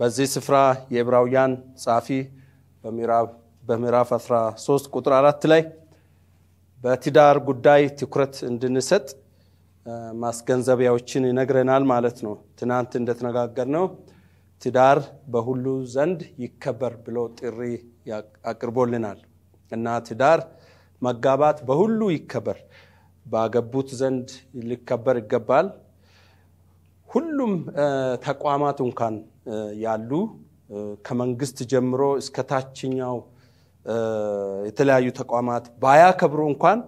በዚህ ስፍራ የዕብራውያን ጸሐፊ በምዕራፍ 13 ቁጥር አራት ላይ በትዳር ጉዳይ ትኩረት እንድንሰጥ ማስገንዘቢያዎችን ይነግረናል ማለት ነው። ትናንት እንደተነጋገር ነው ትዳር በሁሉ ዘንድ ይከበር ብሎ ጥሪ አቅርቦልናል እና ትዳር መጋባት በሁሉ ይከበር፣ ባገቡት ዘንድ ሊከበር ይገባል። ሁሉም ተቋማት እንኳን ያሉ ከመንግስት ጀምሮ እስከ ታችኛው የተለያዩ ተቋማት ባያከብሩ እንኳን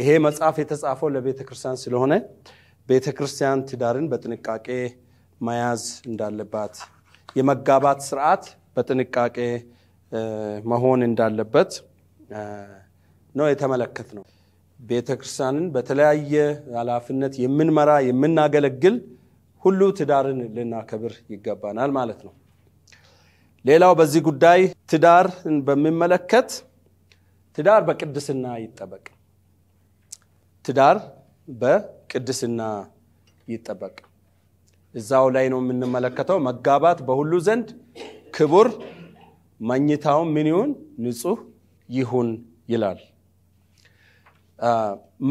ይሄ መጽሐፍ የተጻፈው ለቤተክርስቲያን ስለሆነ ቤተክርስቲያን ትዳርን በጥንቃቄ መያዝ እንዳለባት፣ የመጋባት ስርዓት በጥንቃቄ መሆን እንዳለበት ነው የተመለከት ነው። ቤተክርስቲያንን በተለያየ ኃላፍነት የምንመራ የምናገለግል ሁሉ ትዳርን ልናከብር ይገባናል ማለት ነው ሌላው በዚህ ጉዳይ ትዳርን በሚመለከት ትዳር በቅድስና ይጠበቅ ትዳር በቅድስና ይጠበቅ እዛው ላይ ነው የምንመለከተው መጋባት በሁሉ ዘንድ ክቡር መኝታውን ምን ይሁን ንጹህ ይሁን ይላል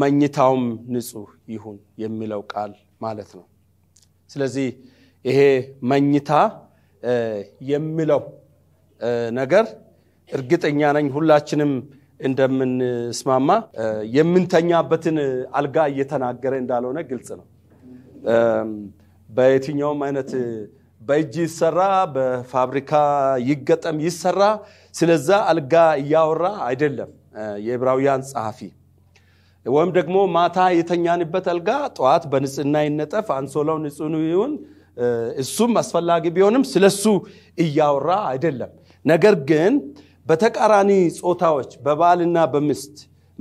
መኝታውም ንጹህ ይሁን የሚለው ቃል ማለት ነው ስለዚህ ይሄ መኝታ የሚለው ነገር እርግጠኛ ነኝ ሁላችንም እንደምንስማማ የምንተኛበትን አልጋ እየተናገረ እንዳልሆነ ግልጽ ነው። በየትኛውም አይነት በእጅ ይሰራ፣ በፋብሪካ ይገጠም ይሰራ፣ ስለዛ አልጋ እያወራ አይደለም የዕብራውያን ጸሐፊ። ወይም ደግሞ ማታ የተኛንበት አልጋ ጠዋት በንጽህና ይነጠፍ፣ አንሶላው ንጹህ ይሁን። እሱም አስፈላጊ ቢሆንም ስለሱ እያወራ አይደለም። ነገር ግን በተቃራኒ ጾታዎች በባልና በሚስት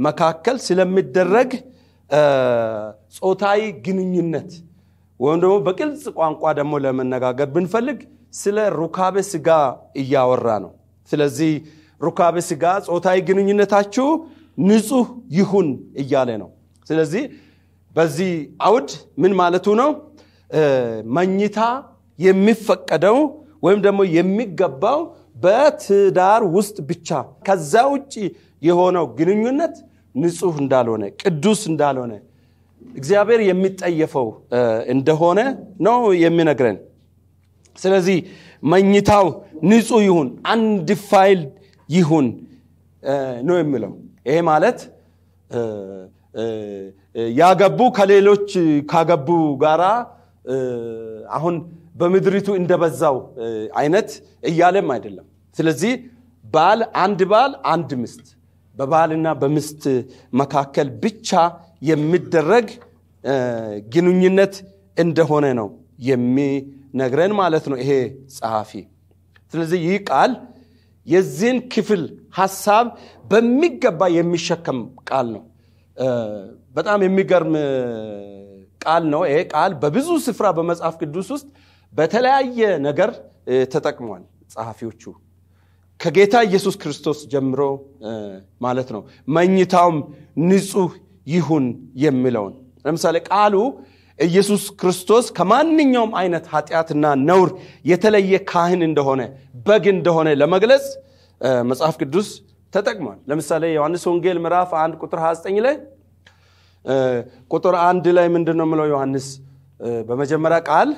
መካከል ስለሚደረግ ጾታዊ ግንኙነት ወይም ደግሞ በግልጽ ቋንቋ ደግሞ ለመነጋገር ብንፈልግ ስለ ሩካቤ ስጋ እያወራ ነው። ስለዚህ ሩካቤ ስጋ ጾታዊ ግንኙነታችሁ ንጹህ ይሁን እያለ ነው ስለዚህ በዚህ አውድ ምን ማለቱ ነው መኝታ የሚፈቀደው ወይም ደግሞ የሚገባው በትዳር ውስጥ ብቻ ከዛ ውጭ የሆነው ግንኙነት ንጹህ እንዳልሆነ ቅዱስ እንዳልሆነ እግዚአብሔር የሚጠየፈው እንደሆነ ነው የሚነግረን ስለዚህ መኝታው ንጹህ ይሁን አንድ ፋይል ይሁን ነው የሚለው ይሄ ማለት ያገቡ ከሌሎች ካገቡ ጋራ አሁን በምድሪቱ እንደበዛው አይነት እያለም አይደለም። ስለዚህ ባል አንድ ባል አንድ ምስት በባልና በምስት መካከል ብቻ የሚደረግ ግንኙነት እንደሆነ ነው የሚነግረን ማለት ነው ይሄ ጸሐፊ። ስለዚህ ይህ ቃል የዚህን ክፍል ሀሳብ በሚገባ የሚሸከም ቃል ነው በጣም የሚገርም ቃል ነው ይሄ ቃል በብዙ ስፍራ በመጽሐፍ ቅዱስ ውስጥ በተለያየ ነገር ተጠቅሟል ጸሐፊዎቹ ከጌታ ኢየሱስ ክርስቶስ ጀምሮ ማለት ነው መኝታውም ንጹህ ይሁን የሚለውን ለምሳሌ ቃሉ ኢየሱስ ክርስቶስ ከማንኛውም አይነት ኃጢአትና ነውር የተለየ ካህን እንደሆነ በግ እንደሆነ ለመግለጽ መጽሐፍ ቅዱስ ተጠቅሟል። ለምሳሌ ዮሐንስ ወንጌል ምዕራፍ አንድ ቁጥር 29 ላይ ቁጥር አንድ ላይ ምንድን ነው የምለው ዮሐንስ በመጀመሪያ ቃል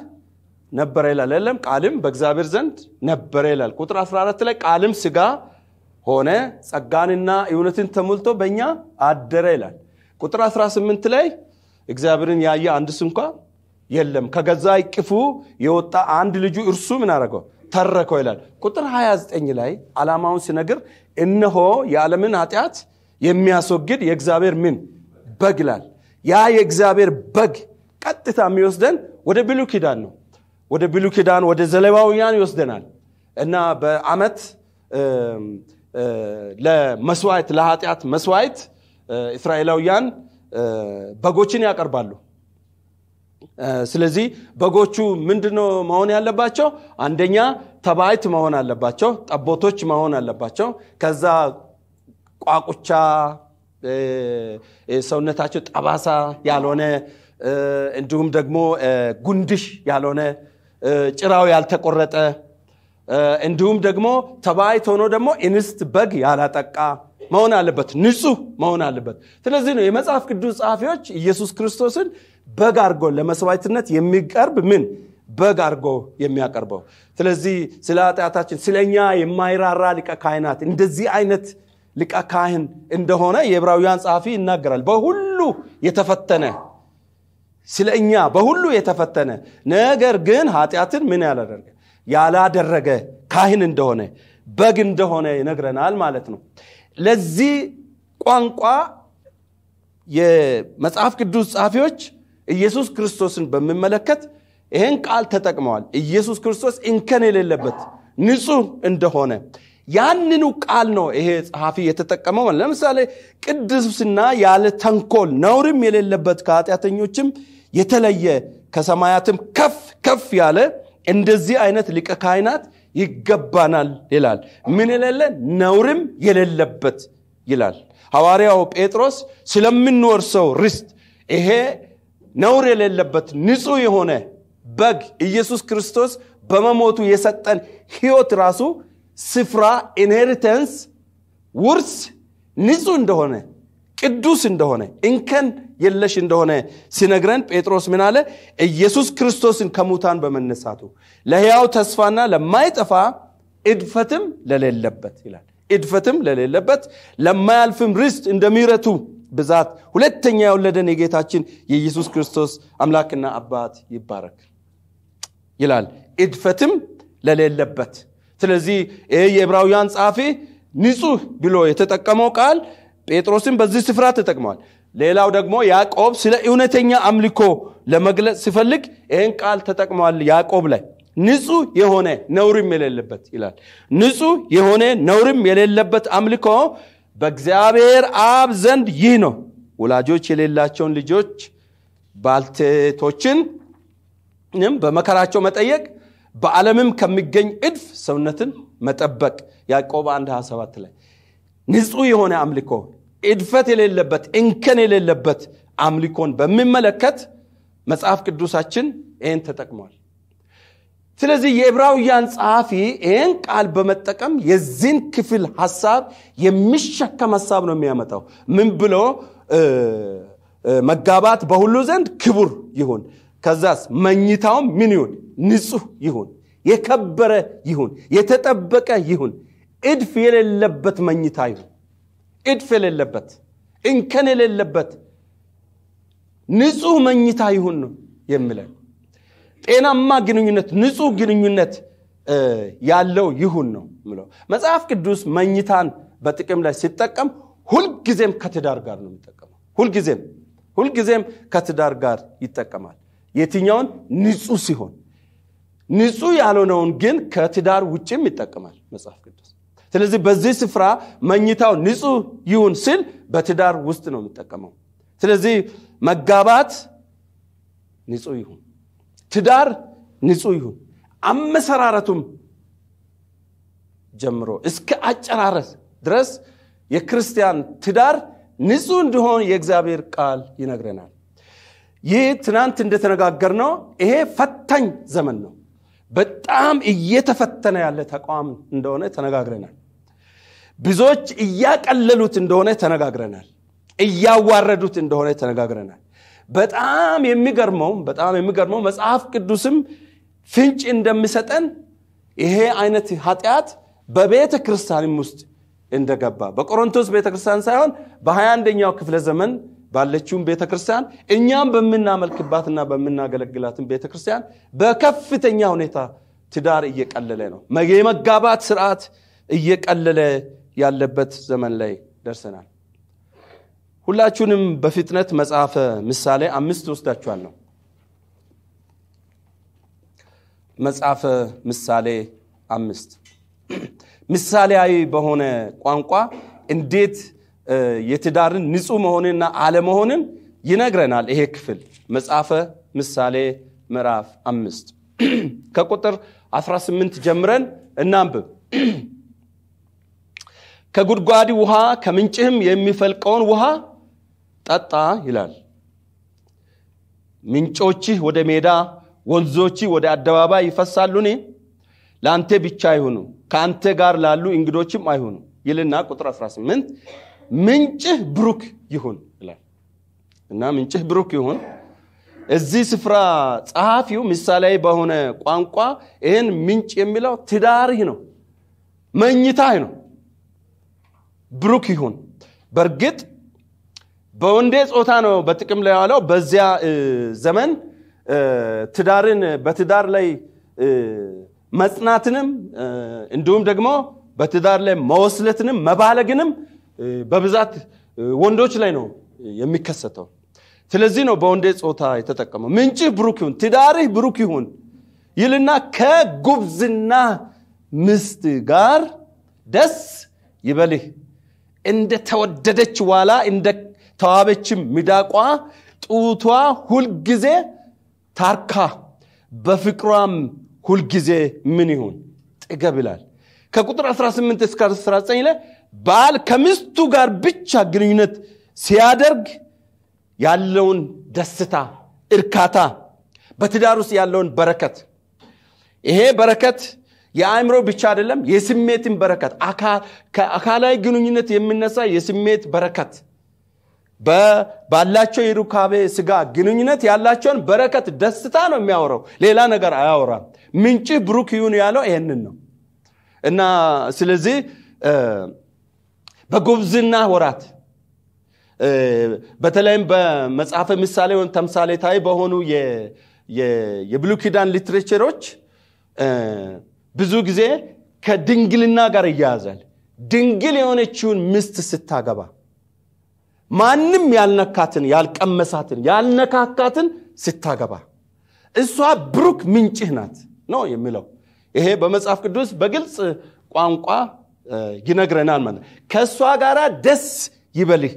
ነበረ ይላል የለም ቃልም በእግዚአብሔር ዘንድ ነበረ ይላል ቁጥር 14 ላይ ቃልም ስጋ ሆነ ጸጋንና እውነትን ተሞልቶ በእኛ አደረ ይላል ቁጥር 18 ላይ እግዚአብሔርን ያየ አንድስ እንኳ የለም ከገዛ ይቅፉ የወጣ አንድ ልጁ እርሱ ምን አደረገው ተረከው ይላል። ቁጥር 29 ላይ ዓላማውን ሲነግር እነሆ የዓለምን ኃጢአት የሚያስወግድ የእግዚአብሔር ምን በግ ይላል። ያ የእግዚአብሔር በግ ቀጥታ የሚወስደን ወደ ብሉኪዳን ኪዳን ነው። ወደ ብሉኪዳን ኪዳን ወደ ዘለባውያን ይወስደናል እና በአመት ለመስዋዕት ለኃጢአት መስዋዕት እስራኤላውያን በጎችን ያቀርባሉ። ስለዚህ በጎቹ ምንድነው መሆን ያለባቸው? አንደኛ ተባይት መሆን አለባቸው፣ ጠቦቶች መሆን አለባቸው። ከዛ ቋቁቻ ሰውነታቸው ጠባሳ ያልሆነ እንዲሁም ደግሞ ጉንድሽ ያልሆነ ጭራው ያልተቆረጠ እንዲሁም ደግሞ ተባይት ሆኖ ደግሞ እንስት በግ ያላጠቃ መሆን አለበት፣ ንጹህ መሆን አለበት። ስለዚህ ነው የመጽሐፍ ቅዱስ ጸሐፊዎች ኢየሱስ ክርስቶስን በግ አርጎ ለመስዋዕትነት የሚቀርብ ምን በግ አርጎ የሚያቀርበው ስለዚህ ስለ ኃጢአታችን ስለ እኛ የማይራራ ሊቀ ካህናት እንደዚህ አይነት ሊቀ ካህን እንደሆነ የዕብራውያን ጸሐፊ ይናገራል በሁሉ የተፈተነ ስለ እኛ በሁሉ የተፈተነ ነገር ግን ኃጢአትን ምን ያላደረገ ያላደረገ ካህን እንደሆነ በግ እንደሆነ ይነግረናል ማለት ነው ለዚህ ቋንቋ የመጽሐፍ ቅዱስ ጸሐፊዎች ኢየሱስ ክርስቶስን በሚመለከት ይህን ቃል ተጠቅመዋል። ኢየሱስ ክርስቶስ እንከን የሌለበት ንጹህ እንደሆነ ያንኑ ቃል ነው ይሄ ጸሐፊ የተጠቀመው። ለምሳሌ ቅድስና ያለ ተንኮል ነውርም የሌለበት ከኃጢአተኞችም የተለየ ከሰማያትም ከፍ ከፍ ያለ እንደዚህ አይነት ሊቀ ካይናት ይገባናል ይላል። ምን የሌለ ነውርም የሌለበት ይላል። ሐዋርያው ጴጥሮስ ስለምንወርሰው ርስት ይሄ ነውር የሌለበት ንጹህ የሆነ በግ ኢየሱስ ክርስቶስ በመሞቱ የሰጠን ህይወት ራሱ ስፍራ ኢንሄሪተንስ ውርስ ንጹህ እንደሆነ ቅዱስ እንደሆነ እንከን የለሽ እንደሆነ ሲነግረን ጴጥሮስ ምን አለ ኢየሱስ ክርስቶስን ከሙታን በመነሳቱ ለሕያው ተስፋና ለማይጠፋ እድፈትም ለሌለበት ይላል እድፈትም ለሌለበት ለማያልፍም ርስት እንደሚረቱ ብዛት ሁለተኛ የወለደን የጌታችን የኢየሱስ ክርስቶስ አምላክና አባት ይባረክ ይላል እድፈትም ለሌለበት ስለዚህ ይህ የዕብራውያን ጸሐፊ ንጹህ ብሎ የተጠቀመው ቃል ጴጥሮስን በዚህ ስፍራ ተጠቅሟል ሌላው ደግሞ ያዕቆብ ስለ እውነተኛ አምልኮ ለመግለጽ ሲፈልግ ይህን ቃል ተጠቅሟል ያዕቆብ ላይ ንጹህ የሆነ ነውርም የሌለበት ይላል ንጹህ የሆነ ነውርም የሌለበት አምልኮ በእግዚአብሔር አብ ዘንድ ይህ ነው ወላጆች የሌላቸውን ልጆች ባልቴቶችንም በመከራቸው መጠየቅ በዓለምም ከሚገኝ እድፍ ሰውነትን መጠበቅ ያዕቆብ 1 27 ላይ ንጹ የሆነ አምልኮ እድፈት የሌለበት እንከን የሌለበት አምልኮን በሚመለከት መጽሐፍ ቅዱሳችን ይህን ተጠቅሟል ስለዚህ የዕብራውያን ጸሐፊ ይህን ቃል በመጠቀም የዚህን ክፍል ሀሳብ የሚሸከም ሀሳብ ነው የሚያመጣው ምን ብሎ መጋባት በሁሉ ዘንድ ክቡር ይሁን ከዛስ መኝታውም ምን ይሁን ንጹህ ይሁን የከበረ ይሁን የተጠበቀ ይሁን እድፍ የሌለበት መኝታ ይሁን እድፍ የሌለበት እንከን የሌለበት ንጹህ መኝታ ይሁን ነው የሚለን ጤናማ ግንኙነት ንጹህ ግንኙነት ያለው ይሁን ነው ምለው መጽሐፍ ቅዱስ መኝታን በጥቅም ላይ ሲጠቀም ሁልጊዜም ከትዳር ጋር ነው የሚጠቀመው ሁልጊዜም ሁልጊዜም ከትዳር ጋር ይጠቀማል የትኛውን ንጹህ ሲሆን ንጹህ ያልሆነውን ግን ከትዳር ውጭም ይጠቀማል መጽሐፍ ቅዱስ ስለዚህ በዚህ ስፍራ መኝታው ንጹህ ይሁን ሲል በትዳር ውስጥ ነው የሚጠቀመው ስለዚህ መጋባት ንጹህ ይሁን ትዳር ንጹህ ይሁን። አመሰራረቱም ጀምሮ እስከ አጨራረስ ድረስ የክርስቲያን ትዳር ንጹህ እንዲሆን የእግዚአብሔር ቃል ይነግረናል። ይህ ትናንት እንደተነጋገር ነው። ይሄ ፈታኝ ዘመን ነው። በጣም እየተፈተነ ያለ ተቋም እንደሆነ ተነጋግረናል። ብዙዎች እያቀለሉት እንደሆነ ተነጋግረናል። እያዋረዱት እንደሆነ ተነጋግረናል። በጣም የሚገርመው በጣም የሚገርመው መጽሐፍ ቅዱስም ፍንጭ እንደሚሰጠን ይሄ አይነት ኃጢአት በቤተ ክርስቲያንም ውስጥ እንደገባ በቆሮንቶስ ቤተ ክርስቲያን ሳይሆን 21 ኛው ክፍለ ዘመን ባለችውን ቤተ ክርስቲያን እኛም በምናመልክባትና በምናገለግላትን ቤተ ክርስቲያን በከፍተኛ ሁኔታ ትዳር እየቀለለ ነው። የመጋባት ስርዓት እየቀለለ ያለበት ዘመን ላይ ደርሰናል። ሁላችሁንም በፍጥነት መጽሐፈ ምሳሌ አምስት ወስዳችኋል ነው መጽሐፈ ምሳሌ አምስት ምሳሌያዊ በሆነ ቋንቋ እንዴት የትዳርን ንጹህ መሆንና አለመሆንን ይነግረናል ይሄ ክፍል መጽሐፈ ምሳሌ ምዕራፍ አምስት ከቁጥር 18 ጀምረን እናንብብ ከጉድጓድ ውሃ ከምንጭህም የሚፈልቀውን ውሃ ጠጣ ይላል። ምንጮችህ ወደ ሜዳ ወንዞችህ ወደ አደባባይ ይፈሳሉን? ለአንተ ብቻ አይሁኑ፣ ከአንተ ጋር ላሉ እንግዶችም አይሁኑ ይልና ቁጥር 18 ምንጭህ ብሩክ ይሁን ይላል እና ምንጭህ ብሩክ ይሁን። እዚህ ስፍራ ጸሐፊው ምሳሌ በሆነ ቋንቋ ይህን ምንጭ የሚለው ትዳርህ ነው፣ መኝታህ ነው። ብሩክ ይሁን በእርግጥ በወንዴ ፆታ ነው በጥቅም ላይ ዋለው በዚያ ዘመን ትዳርን በትዳር ላይ መጽናትንም እንዲሁም ደግሞ በትዳር ላይ መወስለትንም መባለግንም በብዛት ወንዶች ላይ ነው የሚከሰተው ስለዚህ ነው በወንዴ ፆታ የተጠቀመው ምንጭህ ብሩክ ይሁን ትዳርህ ብሩክ ይሁን ይልና ከጉብዝና ምስት ጋር ደስ ይበልህ እንደ ተወደደች ዋላ እንደ ተዋበችም ሚዳቋ ጡቷ ሁልጊዜ ታርካ በፍቅሯም ሁልጊዜ ምን ይሁን ጥገብ ይላል ከቁጥር 18 እስከ 19 ላይ ባል ከሚስቱ ጋር ብቻ ግንኙነት ሲያደርግ ያለውን ደስታ እርካታ በትዳር ውስጥ ያለውን በረከት ይሄ በረከት የአእምሮ ብቻ አይደለም የስሜትን በረከት ከአካላዊ ግንኙነት የሚነሳ የስሜት በረከት ባላቸው የሩካቤ ስጋ ግንኙነት ያላቸውን በረከት ደስታ ነው የሚያወራው፣ ሌላ ነገር አያወራም። ምንጭ ብሩክ ይሁን ያለው ይህንን ነው እና ስለዚህ በጉብዝና ወራት በተለይም በመጽሐፈ ምሳሌ ወይም ተምሳሌታዊ በሆኑ የብሉይ ኪዳን ሊትሬቸሮች ብዙ ጊዜ ከድንግልና ጋር እያያዛል ድንግል የሆነችውን ምስት ስታገባ ማንም ያልነካትን ያልቀመሳትን ያልነካካትን ስታገባ እሷ ብሩክ ምንጭህ ናት ነው የሚለው ይሄ በመጽሐፍ ቅዱስ በግልጽ ቋንቋ ይነግረናል ማለት ከእሷ ጋር ደስ ይበልህ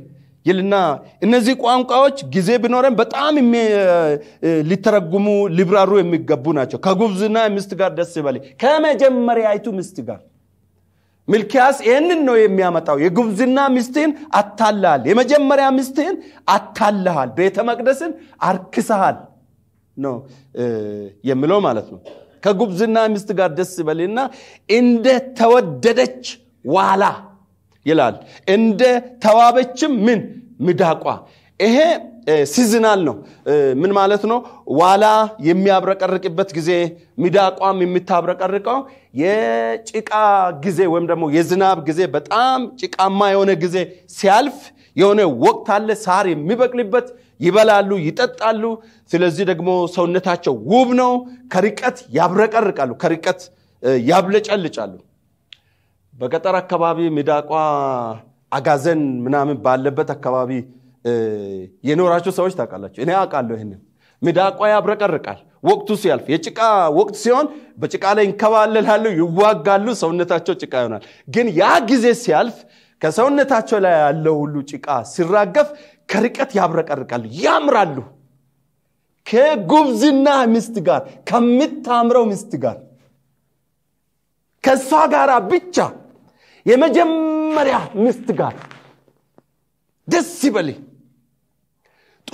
ይልና እነዚህ ቋንቋዎች ጊዜ ቢኖረን በጣም ሊተረጉሙ ሊብራሩ የሚገቡ ናቸው ከጉብዝና ሚስት ጋር ደስ ይበልህ ከመጀመሪያይቱ ሚስት ጋር ሚልኪያስ ይህንን ነው የሚያመጣው የጉብዝና ሚስትህን አታልሃል የመጀመሪያ ሚስትህን አታልሃል ቤተ መቅደስን አርክሰሃል ነው የምለው ማለት ነው ከጉብዝና ሚስት ጋር ደስ በልና እንደ ተወደደች ዋላ ይላል እንደ ተዋበችም ምን ምዳቋ ይሄ ሲዝናል ነው። ምን ማለት ነው? ዋላ የሚያብረቀርቅበት ጊዜ፣ ሚዳቋም የምታብረቀርቀው የጭቃ ጊዜ ወይም ደግሞ የዝናብ ጊዜ በጣም ጭቃማ የሆነ ጊዜ ሲያልፍ የሆነ ወቅት አለ፣ ሳር የሚበቅልበት ይበላሉ፣ ይጠጣሉ። ስለዚህ ደግሞ ሰውነታቸው ውብ ነው። ከርቀት ያብረቀርቃሉ፣ ከርቀት ያብለጨልጫሉ። በገጠር አካባቢ ሚዳቋ አጋዘን ምናምን ባለበት አካባቢ የኖራቸው ሰዎች ታውቃላችሁ። እኔ አውቃለሁ ይህንን ሚዳቋ ያብረቀርቃል። ወቅቱ ሲያልፍ የጭቃ ወቅት ሲሆን በጭቃ ላይ ይንከባለላሉ፣ ይዋጋሉ፣ ሰውነታቸው ጭቃ ይሆናል። ግን ያ ጊዜ ሲያልፍ ከሰውነታቸው ላይ ያለው ሁሉ ጭቃ ሲራገፍ ከርቀት ያብረቀርቃሉ፣ ያምራሉ። ከጉብዝና ሚስት ጋር ከምታምረው ሚስት ጋር ከእሷ ጋር ብቻ የመጀመሪያ ሚስት ጋር ደስ ይበልኝ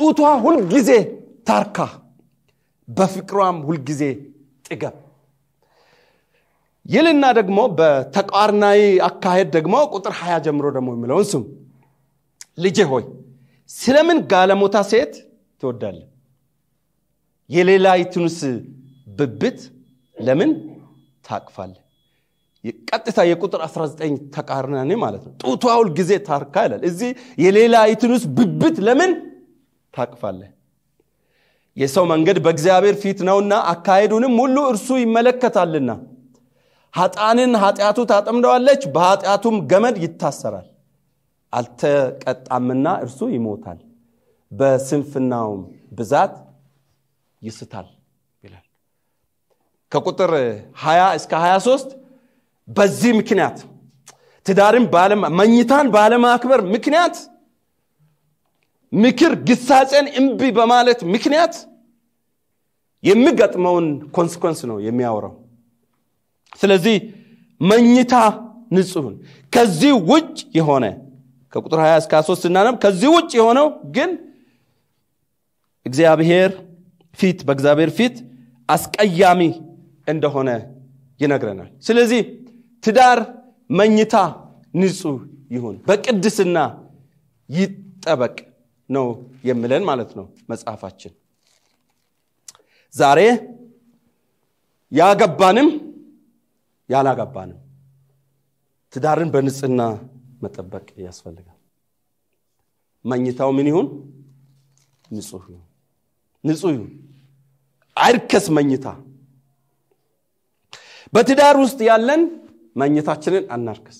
ጡቷ ሁልጊዜ ታርካ በፍቅሯም ሁልጊዜ ጥገብ ይልና ደግሞ በተቃርናዊ አካሄድ ደግሞ ቁጥር ሀያ ጀምሮ ደግሞ የሚለውን ስም ልጄ ሆይ ስለምን ጋለሞታ ሴት ትወዳለ የሌላይቱንስ ብብት ለምን ታቅፋለ ቀጥታ የቁጥር 19 ተቃርናኔ ማለት ነው ጡቷ ሁልጊዜ ታርካ ይላል እዚህ የሌላይቱንስ ብብት ለምን ታቅፋለህ። የሰው መንገድ በእግዚአብሔር ፊት ነውና አካሄዱንም ሁሉ እርሱ ይመለከታልና ኃጣንን ኃጢአቱ ታጠምደዋለች፣ በኃጢአቱም ገመድ ይታሰራል። አልተቀጣምና እርሱ ይሞታል፣ በስንፍናውም ብዛት ይስታል ይላል። ከቁጥር 20 እስከ 23 በዚህ ምክንያት ትዳርን መኝታን ባለማክበር ምክንያት ምክር ግሳጼን እምቢ በማለት ምክንያት የሚገጥመውን ኮንስኮንስ ነው የሚያወራው ስለዚህ መኝታ ንጹህን ከዚህ ውጭ የሆነ ከቁጥር 2 እስከ 3 ስናነብ ከዚህ ውጭ የሆነው ግን እግዚአብሔር ፊት በእግዚአብሔር ፊት አስቀያሚ እንደሆነ ይነግረናል ስለዚህ ትዳር መኝታ ንጹህ ይሁን በቅድስና ይጠበቅ ነው የምለን ማለት ነው መጽሐፋችን ዛሬ ያገባንም ያላገባንም ትዳርን በንጽህና መጠበቅ ያስፈልጋል መኝታው ምን ይሁን ንጹህ ይሁን ንጹህ ይሁን አይርከስ መኝታ በትዳር ውስጥ ያለን መኝታችንን አናርከስ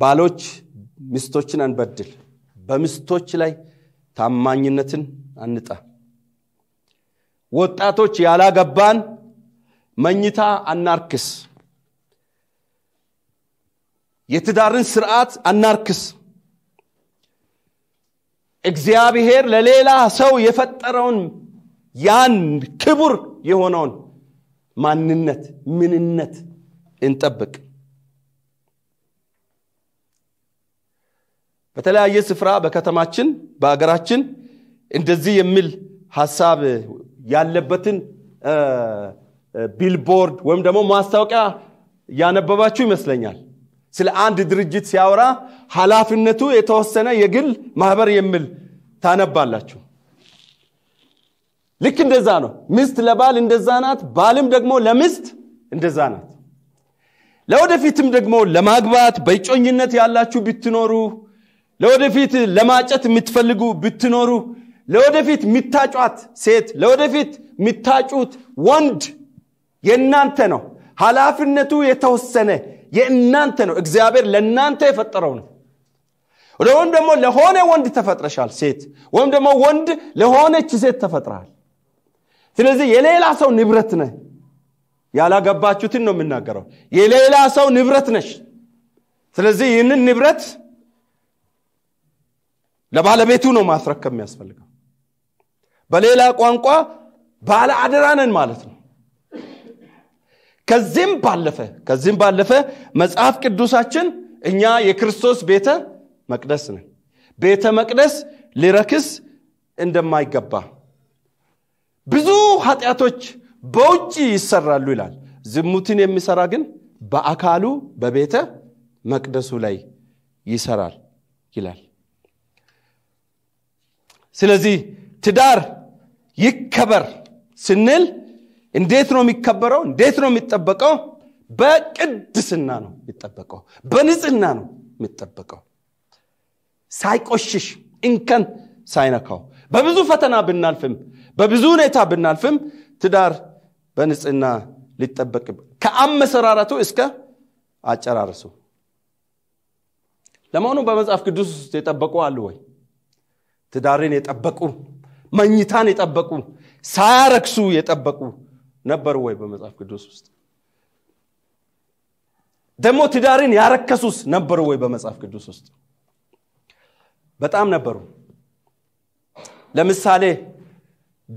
ባሎች ሚስቶችን አንበድል በምስቶች ላይ ታማኝነትን አንጣ። ወጣቶች ያላገባን መኝታ አናርክስ። የትዳርን ስርዓት አናርክስ። እግዚአብሔር ለሌላ ሰው የፈጠረውን ያን ክቡር የሆነውን ማንነት ምንነት እንጠብቅ። በተለያየ ስፍራ በከተማችን በሀገራችን እንደዚህ የሚል ሀሳብ ያለበትን ቢልቦርድ ወይም ደግሞ ማስታወቂያ ያነበባችሁ ይመስለኛል ስለ አንድ ድርጅት ሲያወራ ኃላፊነቱ የተወሰነ የግል ማህበር የሚል ታነባላችሁ ልክ እንደዛ ነው ሚስት ለባል እንደዛ ናት ባልም ደግሞ ለሚስት እንደዛ ናት ለወደፊትም ደግሞ ለማግባት በእጮኝነት ያላችሁ ብትኖሩ ለወደፊት ለማጨት የምትፈልጉ ብትኖሩ ለወደፊት የምታጯት ሴት ለወደፊት የምታጩት ወንድ የእናንተ ነው ኃላፊነቱ የተወሰነ የእናንተ ነው እግዚአብሔር ለእናንተ የፈጠረው ነው ወይም ደግሞ ለሆነ ወንድ ተፈጥረሻል ሴት ወይም ደግሞ ወንድ ለሆነች ሴት ተፈጥረሃል ስለዚህ የሌላ ሰው ንብረት ነህ ያላገባችሁትን ነው የምናገረው የሌላ ሰው ንብረት ነሽ ስለዚህ ይህንን ንብረት ለባለቤቱ ነው ማስረከብ የሚያስፈልገው በሌላ ቋንቋ ባለ አደራነን ማለት ነው ከዚህም ባለፈ ከዚህም ባለፈ መጽሐፍ ቅዱሳችን እኛ የክርስቶስ ቤተ መቅደስ ነን ቤተ መቅደስ ሊረክስ እንደማይገባ ብዙ ኃጢአቶች በውጭ ይሰራሉ ይላል ዝሙትን የሚሰራ ግን በአካሉ በቤተ መቅደሱ ላይ ይሰራል ይላል ስለዚህ ትዳር ይከበር ስንል እንዴት ነው የሚከበረው እንዴት ነው የሚጠበቀው በቅድስና ነው የሚጠበቀው በንጽህና ነው የሚጠበቀው ሳይቆሽሽ እንከን ሳይነካው በብዙ ፈተና ብናልፍም በብዙ ሁኔታ ብናልፍም ትዳር በንጽህና ሊጠበቅ ከአመሰራረቱ እስከ አጨራርሱ ለመሆኑ በመጽሐፍ ቅዱስ ውስጥ የጠበቁ አሉ ወይ ትዳሬን የጠበቁ መኝታን የጠበቁ ሳያረክሱ የጠበቁ ነበሩ ወይ በመጽሐፍ ቅዱስ ውስጥ ደግሞ ትዳሬን ያረከሱስ ነበሩ ወይ በመጽሐፍ ቅዱስ ውስጥ በጣም ነበሩ ለምሳሌ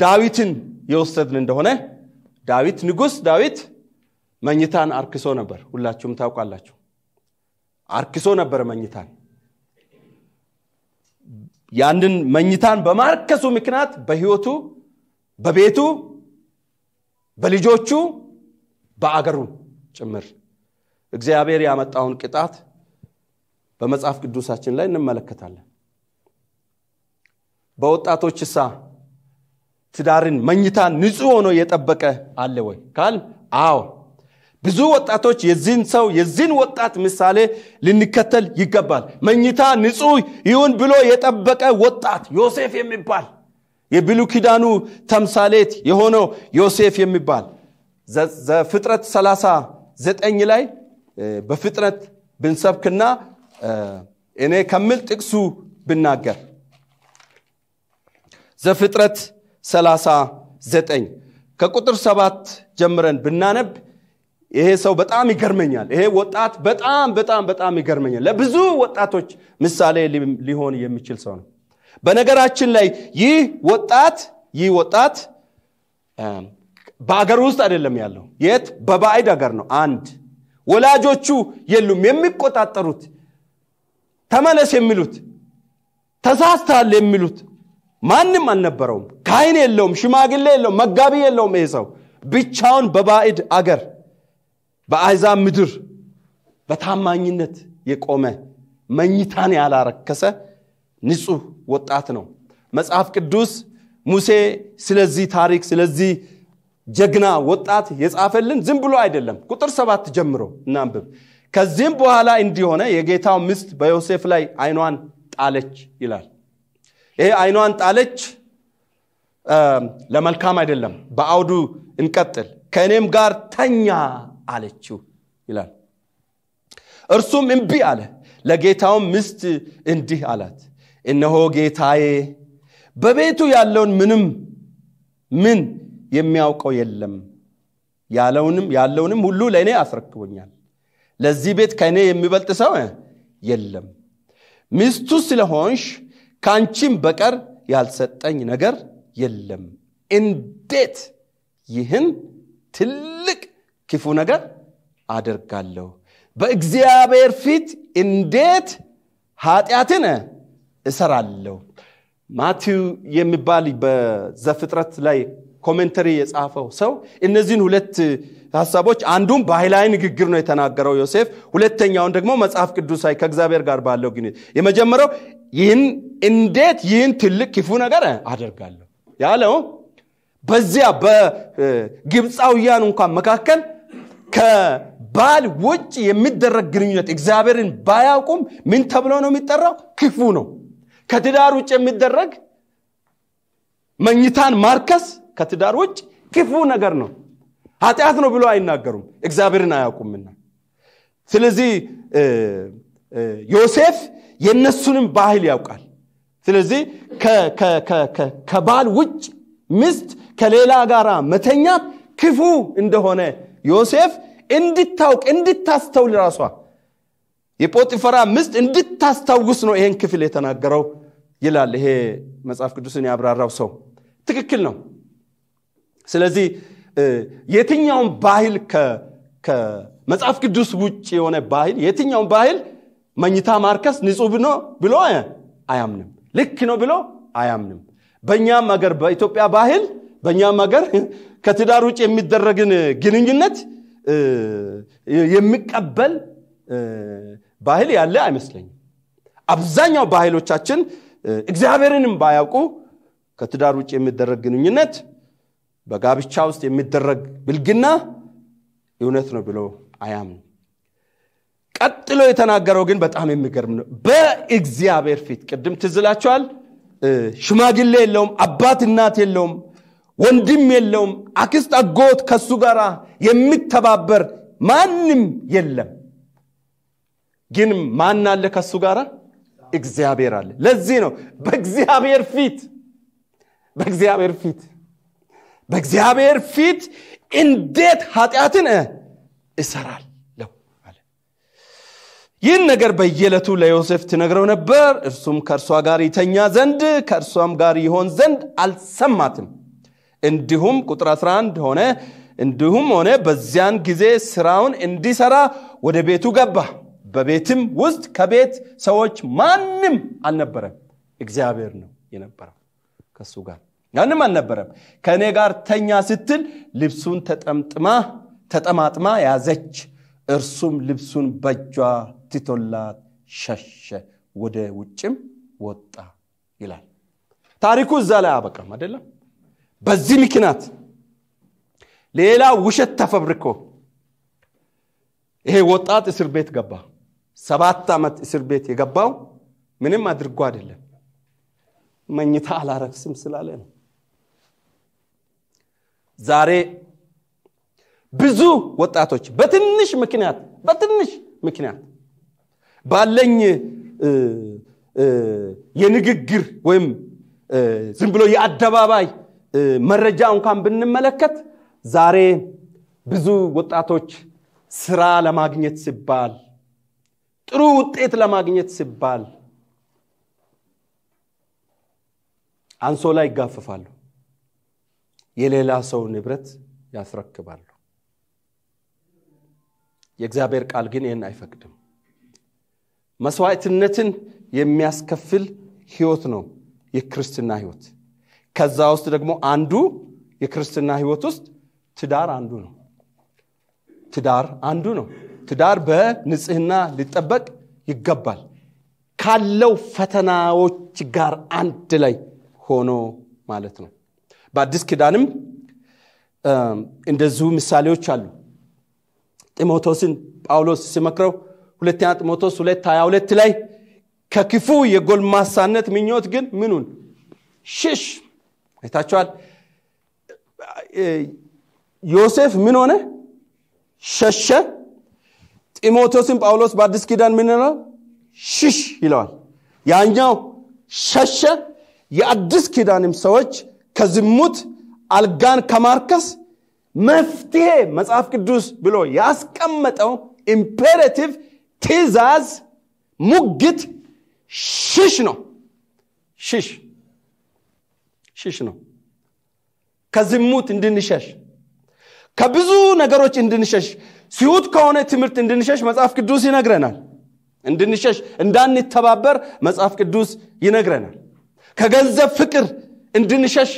ዳዊትን የወሰድን እንደሆነ ዳዊት ንጉስ ዳዊት መኝታን አርክሶ ነበር ሁላችሁም ታውቃላችሁ አርክሶ ነበር መኝታን ያንን መኝታን በማርከሱ ምክንያት በህይወቱ በቤቱ በልጆቹ በአገሩ ጭምር እግዚአብሔር ያመጣውን ቅጣት በመጽሐፍ ቅዱሳችን ላይ እንመለከታለን። በወጣቶች እሳ ትዳርን፣ መኝታን ንጹህ ሆኖ የጠበቀ አለ ወይ ካል አዎ ብዙ ወጣቶች የዚህን ሰው የዚህን ወጣት ምሳሌ ልንከተል ይገባል። መኝታ ንጹህ ይሁን ብሎ የጠበቀ ወጣት ዮሴፍ የሚባል የብሉ ኪዳኑ ተምሳሌት የሆነው ዮሴፍ የሚባል ዘፍጥረት 39 ላይ በፍጥነት ብንሰብክና እኔ ከምል ጥቅሱ ብናገር ዘፍጥረት 39 ከቁጥር ሰባት ጀምረን ብናነብ ይሄ ሰው በጣም ይገርመኛል። ይሄ ወጣት በጣም በጣም በጣም ይገርመኛል። ለብዙ ወጣቶች ምሳሌ ሊሆን የሚችል ሰው ነው። በነገራችን ላይ ይህ ወጣት ይህ ወጣት በአገር ውስጥ አይደለም ያለው። የት? በባዕድ አገር ነው። አንድ ወላጆቹ የሉም የሚቆጣጠሩት፣ ተመለስ የሚሉት፣ ተሳስታል የሚሉት ማንም አልነበረውም። ካህን የለውም፣ ሽማግሌ የለውም፣ መጋቢ የለውም። ይሄ ሰው ብቻውን በባዕድ አገር በአሕዛብ ምድር በታማኝነት የቆመ መኝታን ያላረከሰ ንጹህ ወጣት ነው። መጽሐፍ ቅዱስ ሙሴ ስለዚህ ታሪክ ስለዚህ ጀግና ወጣት የጻፈልን ዝም ብሎ አይደለም። ቁጥር ሰባት ጀምሮ እናንብብ። ከዚህም በኋላ እንዲሆነ የጌታው ሚስት በዮሴፍ ላይ አይኗን ጣለች ይላል። ይሄ አይኗን ጣለች ለመልካም አይደለም። በአውዱ እንቀጥል። ከእኔም ጋር ተኛ አለችው ይላል እርሱም እምቢ አለ ለጌታውም ምስት እንዲህ አላት እነሆ ጌታዬ በቤቱ ያለውን ምንም ምን የሚያውቀው የለም ያለውንም ያለውንም ሁሉ ለእኔ አስረክቦኛል ለዚህ ቤት ከእኔ የሚበልጥ ሰው የለም ሚስቱ ስለሆንሽ ከአንቺም በቀር ያልሰጠኝ ነገር የለም እንዴት ይህን ትልቅ ክፉ ነገር አደርጋለሁ በእግዚአብሔር ፊት እንዴት ኃጢአትን እሰራለሁ ማቲው የሚባል በዘፍጥረት ላይ ኮሜንተሪ የጻፈው ሰው እነዚህን ሁለት ሀሳቦች አንዱም ባህላዊ ንግግር ነው የተናገረው ዮሴፍ ሁለተኛውን ደግሞ መጽሐፍ ቅዱሳዊ ከእግዚአብሔር ጋር ባለው ግን የመጀመረው ይህን እንዴት ይህን ትልቅ ክፉ ነገር አደርጋለሁ ያለው በዚያ በግብፃውያን እንኳን መካከል ከባል ውጭ የሚደረግ ግንኙነት እግዚአብሔርን ባያውቁም ምን ተብሎ ነው የሚጠራው? ክፉ ነው። ከትዳር ውጭ የሚደረግ መኝታን ማርከስ ከትዳር ውጭ ክፉ ነገር ነው። ኃጢአት ነው ብሎ አይናገሩም፣ እግዚአብሔርን አያውቁምና። ስለዚህ ዮሴፍ የእነሱንም ባህል ያውቃል። ስለዚህ ከባል ውጭ ሚስት ከሌላ ጋር መተኛት ክፉ እንደሆነ ዮሴፍ እንድታውቅ እንድታስተውል ራሷ የጶጢፈራ ምስት እንድታስታውስ ነው ይሄን ክፍል የተናገረው ይላል ይሄ መጽሐፍ ቅዱስን ያብራራው ሰው ትክክል ነው ስለዚህ የትኛውን ባህል ከመጽሐፍ ቅዱስ ውጭ የሆነ ባህል የትኛውን ባህል መኝታ ማርከስ ንጹህ ብሎ አያምንም ልክ ነው ብሎ አያምንም በእኛም አገር በኢትዮጵያ ባህል በእኛም ሀገር ከትዳር ውጭ የሚደረግን ግንኙነት የሚቀበል ባህል ያለ አይመስለኝም። አብዛኛው ባህሎቻችን እግዚአብሔርንም ባያውቁ ከትዳር ውጭ የሚደረግ ግንኙነት በጋብቻ ውስጥ የሚደረግ ብልግና እውነት ነው ብሎ አያምን። ቀጥሎ የተናገረው ግን በጣም የሚገርም ነው። በእግዚአብሔር ፊት ቅድም ትዝላቸዋል ሽማግሌ የለውም፣ አባት እናት የለውም፣ ወንድም የለውም፣ አክስት፣ አጎት ከሱ ጋር የሚተባበር ማንም የለም። ግን ማን አለ ከሱ ጋር? እግዚአብሔር አለ። ለዚህ ነው በእግዚአብሔር ፊት በእግዚአብሔር ፊት በእግዚአብሔር ፊት እንዴት ኃጢአትን እሰራል ይህን ነገር በየለቱ ለዮሴፍ ትነግረው ነበር። እርሱም ከእርሷ ጋር ይተኛ ዘንድ ከእርሷም ጋር ይሆን ዘንድ አልሰማትም። እንዲሁም ቁጥር 11 ሆነ እንዲሁም ሆነ በዚያን ጊዜ ስራውን እንዲሰራ ወደ ቤቱ ገባ በቤትም ውስጥ ከቤት ሰዎች ማንም አልነበረም እግዚአብሔር ነው የነበረው ከሱ ጋር ማንም አልነበረም ከእኔ ጋር ተኛ ስትል ልብሱን ተጠምጥማ ተጠማጥማ ያዘች እርሱም ልብሱን በእጇ ትቶላት ሸሸ ወደ ውጭም ወጣ ይላል ታሪኩ እዛ ላይ አበቃም አይደለም በዚህ ምክንያት ሌላ ውሸት ተፈብርኮ ይሄ ወጣት እስር ቤት ገባ ሰባት ዓመት እስር ቤት የገባው ምንም አድርጎ አይደለም መኝታ አላረክስም ስላለ ነው ዛሬ ብዙ ወጣቶች በትንሽ ምክንያት በትንሽ ምክንያት ባለኝ የንግግር ወይም ዝም ብሎ የአደባባይ መረጃ እንኳን ብንመለከት ዛሬ ብዙ ወጣቶች ስራ ለማግኘት ሲባል ጥሩ ውጤት ለማግኘት ሲባል ላይ ይጋፍፋሉ፣ የሌላ ሰው ንብረት ያስረክባሉ። የእግዚአብሔር ቃል ግን ይህን አይፈቅድም። መስዋዕትነትን የሚያስከፍል ህይወት ነው የክርስትና ህይወት። ከዛ ውስጥ ደግሞ አንዱ የክርስትና ህይወት ውስጥ ትዳር አንዱ ነው። ትዳር አንዱ ነው። ትዳር በንጽህና ሊጠበቅ ይገባል። ካለው ፈተናዎች ጋር አንድ ላይ ሆኖ ማለት ነው። በአዲስ ኪዳንም እንደዚሁ ምሳሌዎች አሉ። ጢሞቴዎስን ጳውሎስ ሲመክረው ሁለተኛ ጢሞቴዎስ ሁለት 2 ሁለት ላይ ከክፉ የጎልማሳነት ምኞት ግን ምኑን ሽሽ አይታችኋል ዮሴፍ ምን ሆነ ሸሸ ጢሞቴዎስን ጳውሎስ በአዲስ ኪዳን ምን ነው ሽሽ ይለዋል ያኛው ሸሸ የአዲስ ኪዳንም ሰዎች ከዝሙት አልጋን ከማርከስ መፍትሄ መጽሐፍ ቅዱስ ብሎ ያስቀመጠው ኢምፔሬቲቭ ትእዛዝ ሙግት ሽሽ ነው ሽሽ ሽሽ ነው ከዝሙት እንድንሸሽ ከብዙ ነገሮች እንድንሸሽ ሲሁት ከሆነ ትምህርት እንድንሸሽ መጽሐፍ ቅዱስ ይነግረናል እንድንሸሽ እንዳንተባበር መጽሐፍ ቅዱስ ይነግረናል ከገንዘብ ፍቅር እንድንሸሽ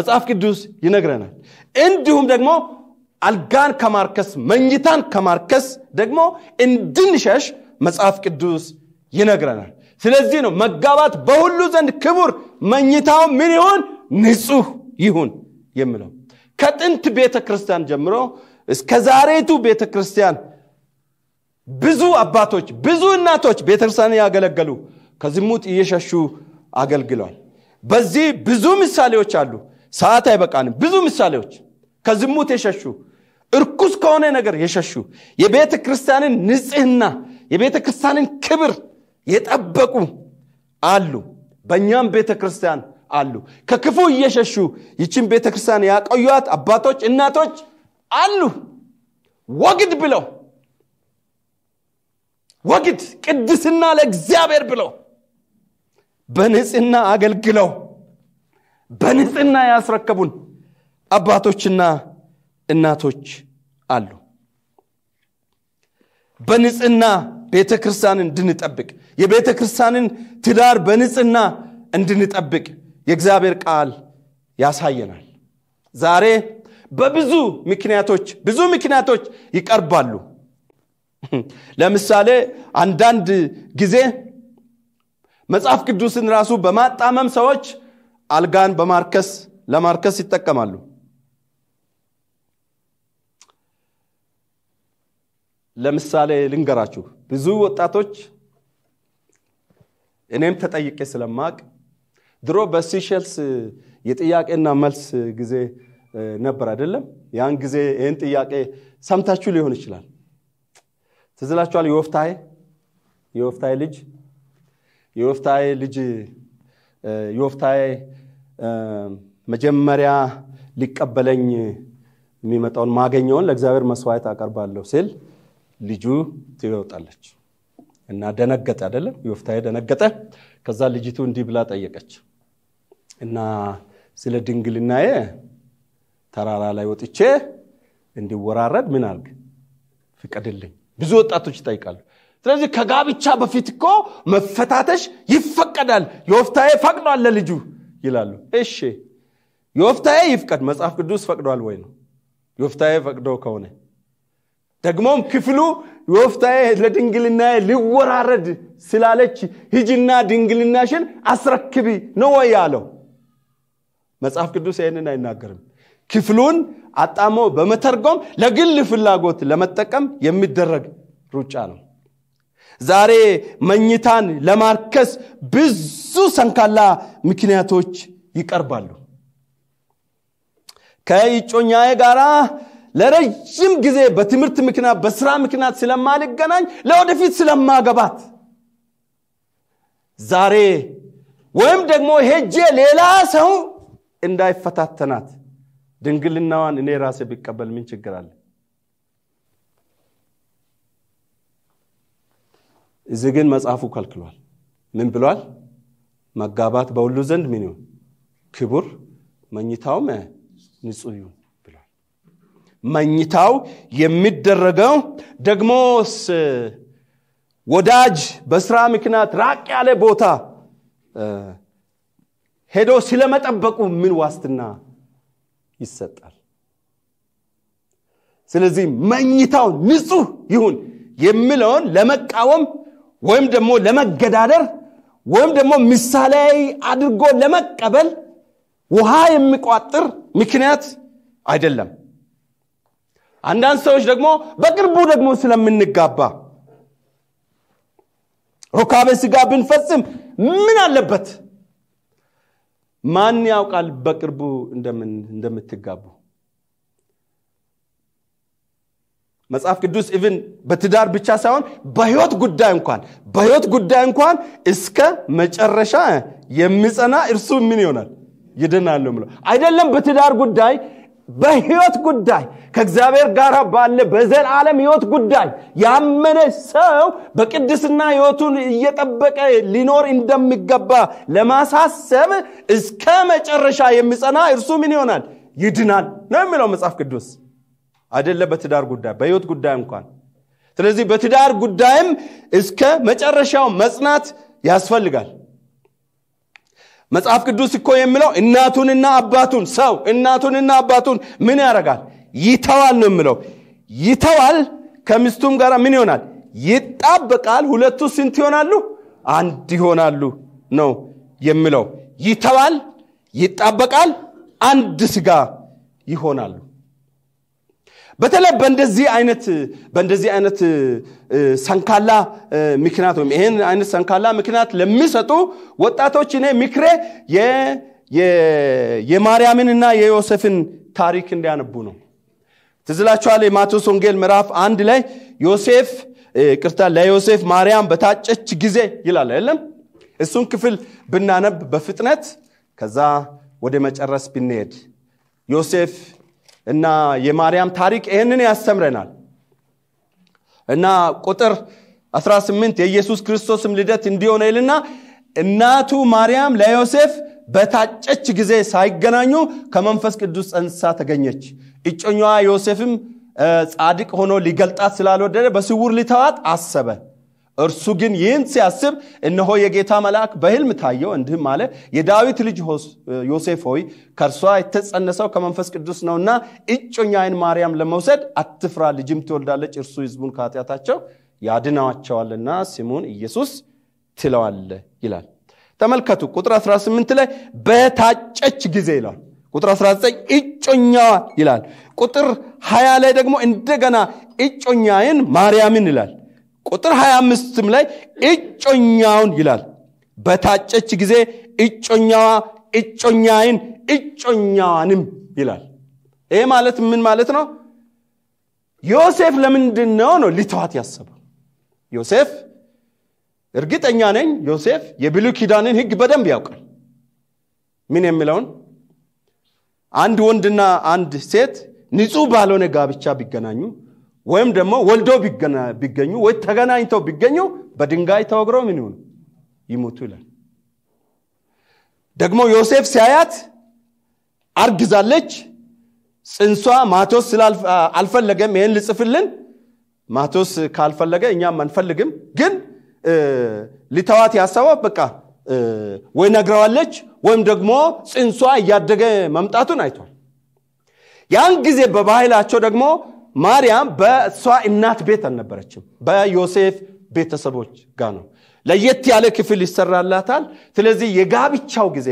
መጽሐፍ ቅዱስ ይነግረናል እንዲሁም ደግሞ አልጋን ከማርከስ መኝታን ከማርከስ ደግሞ እንድንሸሽ መጽሐፍ ቅዱስ ይነግረናል ስለዚህ ነው መጋባት በሁሉ ዘንድ ክቡር መኝታው ምን ይሁን ንጹህ ይሁን የምለው ከጥንት ቤተ ክርስቲያን ጀምሮ እስከ ዛሬቱ ቤተ ክርስቲያን ብዙ አባቶች ብዙ እናቶች ቤተክርስቲያን ያገለገሉ ከዝሙት እየሸሹ አገልግለዋል በዚህ ብዙ ምሳሌዎች አሉ ሰዓት አይበቃንም ብዙ ምሳሌዎች ከዝሙት የሸሹ እርኩስ ከሆነ ነገር የሸሹ የቤተ ክርስቲያንን ንጽህና የቤተ ክርስቲያንን ክብር የጠበቁ አሉ በእኛም ቤተ ክርስቲያን አሉ ከክፉ እየሸሹ ይችን ቤተ ክርስቲያን ያቆዩት አባቶች እናቶች አሉ ወግድ ብለው ወግድ ቅድስና ለእግዚአብሔር ብለው በንጽህና አገልግለው በንጽህና ያስረከቡን አባቶችና እናቶች አሉ በንጽህና ቤተ ክርስቲያን እንድንጠብቅ የቤተ ክርስቲያንን ትዳር በንጽህና እንድንጠብቅ የእግዚአብሔር ቃል ያሳየናል ዛሬ በብዙ ምክንያቶች ብዙ ምክንያቶች ይቀርባሉ ለምሳሌ አንዳንድ ጊዜ መጽሐፍ ቅዱስን ራሱ በማጣመም ሰዎች አልጋን በማርከስ ለማርከስ ይጠቀማሉ ለምሳሌ ልንገራችሁ። ብዙ ወጣቶች እኔም ተጠይቄ ስለማቅ ድሮ በሲሸልስ የጥያቄና መልስ ጊዜ ነበር አይደለም? ያን ጊዜ ይህን ጥያቄ ሰምታችሁ ሊሆን ይችላል። ትዝላችኋል? የወፍታዬ የወፍታዬ ልጅ የወፍታይ ልጅ የወፍታዬ መጀመሪያ ሊቀበለኝ የሚመጣውን ማገኘውን ለእግዚአብሔር መስዋዕት አቀርባለሁ ሲል ልጁ ትወጣለች እና ደነገጠ። አይደለም ዮፍታሔ ደነገጠ። ከዛ ልጅቱ እንዲህ ብላ ጠየቀች እና ስለ ድንግልናዬ ተራራ ላይ ወጥቼ እንዲወራረድ ምን አርግ ፍቀድልኝ። ብዙ ወጣቶች ይጠይቃሉ። ስለዚህ ከጋብቻ በፊት እኮ መፈታተሽ ይፈቀዳል፣ የወፍታዬ ፈቅዷል ለልጁ ይላሉ። እሺ የወፍታዬ ይፍቀድ፣ መጽሐፍ ቅዱስ ፈቅዷል ወይ ነው? ዮፍታሔ ፈቅዶ ከሆነ ደግሞም ክፍሉ ወፍታዬ ለድንግልና ሊወራረድ ስላለች ሂጅና ድንግልናሽን አስረክቢ ነው ወይ ያለው? መጽሐፍ ቅዱስ ይህንን አይናገርም። ክፍሉን አጣሞ በመተርጎም ለግል ፍላጎት ለመጠቀም የሚደረግ ሩጫ ነው። ዛሬ መኝታን ለማርከስ ብዙ ሰንካላ ምክንያቶች ይቀርባሉ። ከይጮኛዬ ጋራ ለረጅም ጊዜ በትምህርት ምክንያት በስራ ምክንያት ስለማልገናኝ ለወደፊት ስለማገባት ዛሬ ወይም ደግሞ ሄጄ ሌላ ሰው እንዳይፈታተናት ድንግልናዋን እኔ ራሴ ቢቀበል ምን ችግር አለ? እዚህ ግን መጽሐፉ ከልክሏል። ምን ብሏል? መጋባት በሁሉ ዘንድ ምን ይሁን ክቡር፣ መኝታውም ንጹህ ይሁን። መኝታው የሚደረገው ደግሞስ ወዳጅ በስራ ምክንያት ራቅ ያለ ቦታ ሄዶ ስለመጠበቁ ምን ዋስትና ይሰጣል? ስለዚህ መኝታው ንጹህ ይሁን የሚለውን ለመቃወም ወይም ደግሞ ለመገዳደር ወይም ደግሞ ምሳሌ አድርጎ ለመቀበል ውሃ የሚቋጥር ምክንያት አይደለም። አንዳንድ ሰዎች ደግሞ በቅርቡ ደግሞ ስለምንጋባ ሩካቤ ስጋ ብንፈጽም ምን አለበት? ማን ያውቃል በቅርቡ እንደምትጋቡ? መጽሐፍ ቅዱስ ኢቭን በትዳር ብቻ ሳይሆን በህይወት ጉዳይ እንኳን በህይወት ጉዳይ እንኳን እስከ መጨረሻ የሚጸና እርሱ ምን ይሆናል? ይድናለሁ ምለው አይደለም በትዳር ጉዳይ በህይወት ጉዳይ ከእግዚአብሔር ጋር ባለ በዘላለም ህይወት ጉዳይ ያመነ ሰው በቅድስና ህይወቱን እየጠበቀ ሊኖር እንደሚገባ ለማሳሰብ እስከ መጨረሻ የሚጸና እርሱ ምን ይሆናል? ይድናል ነው የሚለው መጽሐፍ ቅዱስ። አይደለም በትዳር ጉዳይ፣ በህይወት ጉዳይ እንኳን። ስለዚህ በትዳር ጉዳይም እስከ መጨረሻው መጽናት ያስፈልጋል። መጽሐፍ ቅዱስ እኮ የሚለው እናቱንና አባቱን ሰው እናቱንና አባቱን ምን ያደርጋል ይተዋል ነው የሚለው ይተዋል ከሚስቱም ጋር ምን ይሆናል ይጣበቃል ሁለቱ ስንት ይሆናሉ አንድ ይሆናሉ ነው የሚለው ይተዋል ይጣበቃል አንድ ስጋ ይሆናሉ በተለይ በእንደዚህ አይነት በእንደዚህ አይነት ሰንካላ ምክንያት ወይም ይህን አይነት ሰንካላ ምክንያት ለሚሰጡ ወጣቶች እኔ ምክሬ የማርያምንና የዮሴፍን ታሪክ እንዲያነቡ ነው ትዝላችኋል የማቴዎስ ወንጌል ምዕራፍ አንድ ላይ ዮሴፍ ቅርታ ለዮሴፍ ማርያም በታጨች ጊዜ ይላል አይደለም እሱን ክፍል ብናነብ በፍጥነት ከዛ ወደ መጨረስ ብንሄድ ዮሴፍ እና የማርያም ታሪክ ይህንን ያስተምረናል እና ቁጥር 18 የኢየሱስ ክርስቶስም ልደት እንዲሆነ ይልና እናቱ ማርያም ለዮሴፍ በታጨች ጊዜ ሳይገናኙ ከመንፈስ ቅዱስ ፀንሳ ተገኘች እጮኛዋ ዮሴፍም ጻድቅ ሆኖ ሊገልጣት ስላልወደደ በስውር ሊተዋት አሰበ እርሱ ግን ይህን ሲያስብ እነሆ የጌታ መልአክ በህልም ታየው እንዲህም አለ፣ የዳዊት ልጅ ዮሴፍ ሆይ ከእርሷ የተጸነሰው ከመንፈስ ቅዱስ ነውና አይን ማርያም ለመውሰድ አትፍራ፣ ልጅም ትወልዳለች፣ እርሱ ህዝቡን ከኃጢአታቸው ያድናዋቸዋልና ስሙን ኢየሱስ ትለዋለ ይላል። ተመልከቱ ቁጥር 18 ላይ በታጨች ጊዜ ይላል። ቁጥር 19 እጮኛዋ ይላል። ቁጥር 20 ላይ ደግሞ እንደገና እጮኛይን ማርያምን ይላል። ቁጥር 25ም ላይ እጮኛውን ይላል በታጨች ጊዜ እጮኛዋ እጮኛይን እጮኛዋንም ይላል ይህ ማለት ምን ማለት ነው ዮሴፍ ለምንድን ነው ነው ሊተዋት ያሰበው ዮሴፍ እርግጠኛ ነኝ ዮሴፍ የብሉ ኪዳንን ህግ በደንብ ያውቃል ምን የሚለውን አንድ ወንድና አንድ ሴት ንጹህ ባልሆነ ጋብቻ ቢገናኙ ወይም ደግሞ ወልዶ ቢገኙ ወይ ተገናኝተው ቢገኙ በድንጋይ ተወግረው ምን ይሆኑ ይሞቱ ይላል። ደግሞ ዮሴፍ ሲያያት አርግዛለች። ጽንሷ ማቶስ አልፈለገም። ይህን ልጽፍልን ማቶስ ካልፈለገ እኛም አንፈልግም። ግን ሊተዋት ያሰበው በቃ ወይ ነግረዋለች ወይም ደግሞ ጽንሷ እያደገ መምጣቱን አይቷል። ያን ጊዜ በባህላቸው ደግሞ ማርያም በእሷ እናት ቤት አልነበረችም በዮሴፍ ቤተሰቦች ጋር ነው ለየት ያለ ክፍል ይሰራላታል ስለዚህ የጋብቻው ጊዜ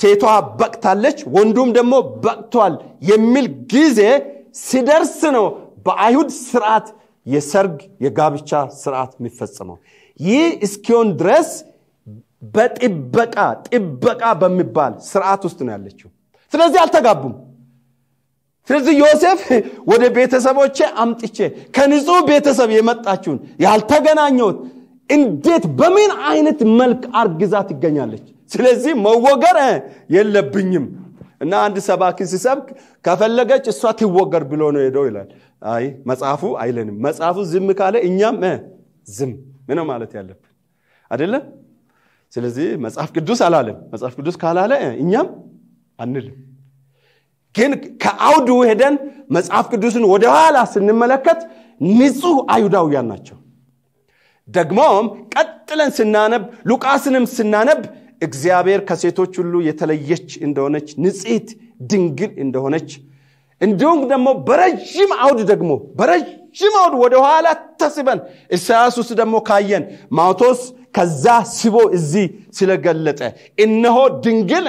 ሴቷ በቅታለች ወንዱም ደግሞ በቅቷል የሚል ጊዜ ሲደርስ ነው በአይሁድ ስርዓት የሰርግ የጋብቻ ስርዓት የሚፈጸመው ይህ እስኪሆን ድረስ በጥበቃ ጥበቃ በሚባል ስርዓት ውስጥ ነው ያለችው ስለዚህ አልተጋቡም ስለዚህ ዮሴፍ ወደ ቤተሰቦቼ አምጥቼ ከንጹህ ቤተሰብ የመጣችውን ያልተገናኘውት እንዴት በምን አይነት መልክ አርግዛ ትገኛለች? ስለዚህ መወገር የለብኝም እና አንድ ሰባኪ ሲሰብክ ከፈለገች እሷ ትወገር ብሎ ነው ሄደው ይላል። አይ መጽሐፉ አይለንም። መጽሐፉ ዝም ካለ እኛም ዝም ምን ማለት ያለብን አይደለም። ስለዚህ መጽሐፍ ቅዱስ አላለም። መጽሐፍ ቅዱስ ካላለ እኛም አንልም። ግን ከአውዱ ሄደን መጽሐፍ ቅዱስን ወደኋላ ስንመለከት ንጹህ አይሁዳውያን ናቸው። ደግሞም ቀጥለን ስናነብ ሉቃስንም ስናነብ እግዚአብሔር ከሴቶች ሁሉ የተለየች እንደሆነች ንጽት ድንግል እንደሆነች እንዲሁም ደግሞ በረዥም አውድ ደግሞ በረዥም አውድ ኋላ ተስበን እሳያስ ውስጥ ደግሞ ካየን ማቶስ ከዛ ስቦ እዚህ ስለገለጠ እነሆ ድንግል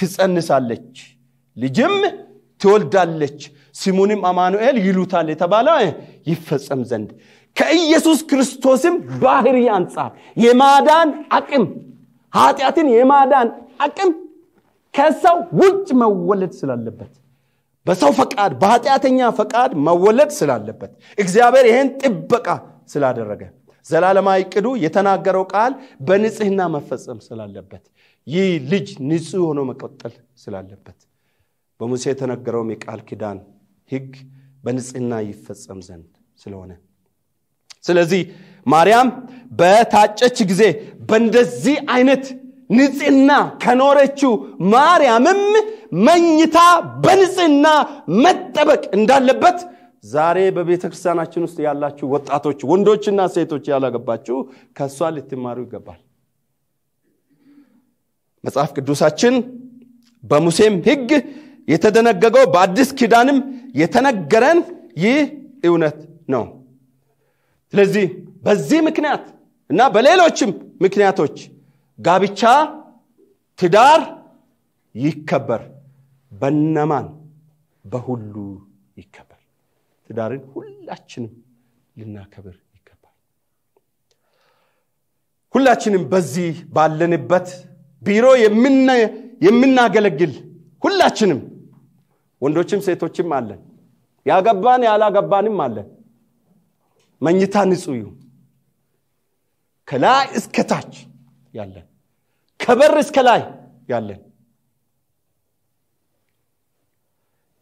ትጸንሳለች ልጅም ትወልዳለች ስሙንም አማኑኤል ይሉታል የተባለ ይፈጸም ዘንድ ከኢየሱስ ክርስቶስም ባህር አንጻር የማዳን አቅም ኃጢአትን የማዳን አቅም ከሰው ውጭ መወለድ ስላለበት በሰው ፈቃድ በኃጢአተኛ ፈቃድ መወለድ ስላለበት እግዚአብሔር ይህን ጥበቃ ስላደረገ ዘላለማዊ ቅዱ የተናገረው ቃል በንጽህና መፈጸም ስላለበት ይህ ልጅ ንጹህ ሆኖ መቀጠል ስላለበት በሙሴ የተነገረውም የቃል ኪዳን ህግ በንጽህና ይፈጸም ዘንድ ስለሆነ ስለዚህ ማርያም በታጨች ጊዜ በእንደዚህ አይነት ንጽህና ከኖረችው ማርያምም መኝታ በንጽህና መጠበቅ እንዳለበት ዛሬ በቤተ ክርስቲያናችን ውስጥ ያላችሁ ወጣቶች ወንዶችና ሴቶች ያላገባችሁ ከእሷ ልትማሩ ይገባል መጽሐፍ ቅዱሳችን በሙሴም ህግ የተደነገገው በአዲስ ኪዳንም የተነገረን ይህ እውነት ነው ስለዚህ በዚህ ምክንያት እና በሌሎችም ምክንያቶች ጋብቻ ትዳር ይከበር በነማን በሁሉ ይከበር ትዳርን ሁላችንም ልናከብር ይገባል ሁላችንም በዚህ ባለንበት ቢሮ የምናገለግል ሁላችንም ወንዶችም ሴቶችም አለን። ያገባን ያላገባንም አለን። መኝታ ንጹ ይሁን። ከላይ እስከ ታች ያለን፣ ከበር እስከ ላይ ያለን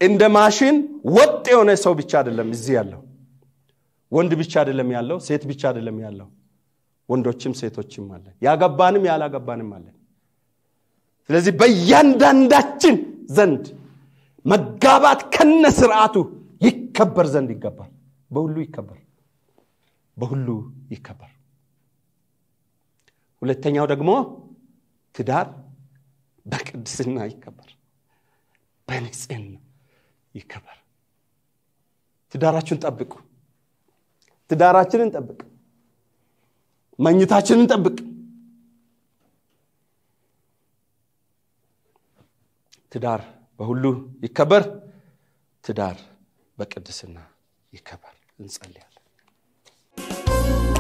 እንደ ማሽን ወጥ የሆነ ሰው ብቻ አይደለም እዚህ ያለው። ወንድ ብቻ አይደለም ያለው፣ ሴት ብቻ አይደለም ያለው። ወንዶችም ሴቶችም አለን፣ ያገባንም ያላገባንም አለን። ስለዚህ በእያንዳንዳችን ዘንድ መጋባት ከነ ስርዓቱ ይከበር ዘንድ ይገባል በሁሉ ይከበር በሁሉ ይከበር ሁለተኛው ደግሞ ትዳር በቅድስና ይከበር በንጽህና ይከበር ትዳራችሁን ጠብቁ ትዳራችንን ጠብቅ መኝታችንን ጠብቅ ትዳር በሁሉ ይከበር፣ ትዳር በቅድስና ይከበር። እንጸልያለን።